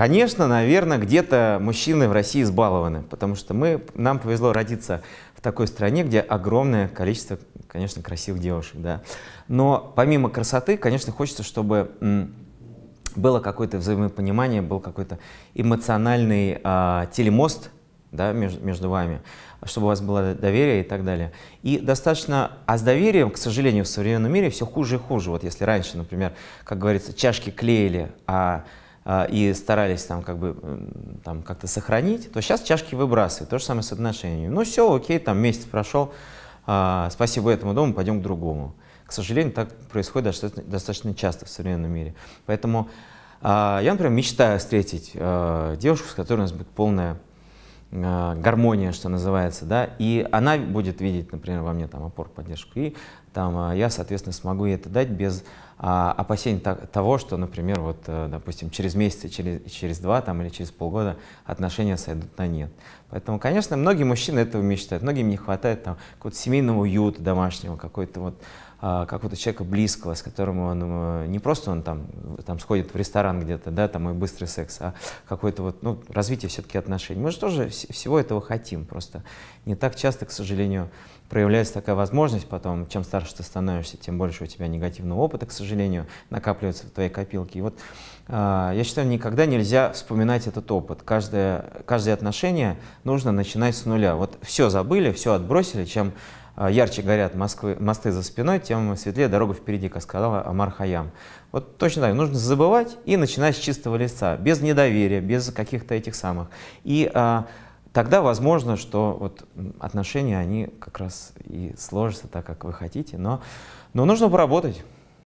Конечно, наверное, где-то мужчины в России избалованы, потому что мы, нам повезло родиться в такой стране, где огромное количество, конечно, красивых девушек, да. Но помимо красоты, конечно, хочется, чтобы было какое-то взаимопонимание, был какой-то эмоциональный э, телемост да, между, между вами, чтобы у вас было доверие и так далее. И достаточно, а с доверием, к сожалению, в современном мире все хуже и хуже. Вот если раньше, например, как говорится, чашки клеили, а а, и старались там как бы там как-то сохранить, то сейчас чашки выбрасывают. То же самое с отношениями. Ну все, окей, там месяц прошел, а, спасибо этому дому, пойдем к другому. К сожалению, так происходит достаточно, достаточно часто в современном мире. Поэтому а, я, например, мечтаю встретить девушку, с которой у нас будет полная гармония, что называется, да, и она будет видеть, например, во мне там опор, поддержку, и там, а я, соответственно, смогу ей это дать без а, опасений так, того, что, например, вот, э, допустим, через месяц, через, через два там, или через полгода отношения сойдут на нет. Поэтому, конечно, многие мужчины этого мечтают, многим не хватает там, какого-то семейного уюта домашнего, какой-то вот а, какого-то человека близкого, с которым он э, не просто он там, там сходит в ресторан где-то, да, там и быстрый секс, а какое-то вот, ну, развитие все-таки отношений. Мы же тоже всего этого хотим, просто не так часто, к сожалению, проявляется такая возможность потом, чем старше старше ты становишься, тем больше у тебя негативного опыта, к сожалению, накапливается в твоей копилке. И вот а, я считаю, никогда нельзя вспоминать этот опыт. Каждое, каждое отношение нужно начинать с нуля. Вот все забыли, все отбросили, чем а, ярче горят Москвы, мосты за спиной, тем светлее дорога впереди, как сказала Амар Хаям. Вот точно так, нужно забывать и начинать с чистого лица, без недоверия, без каких-то этих самых. И а, тогда возможно, что вот отношения, они как раз и сложатся так, как вы хотите, но, но нужно поработать.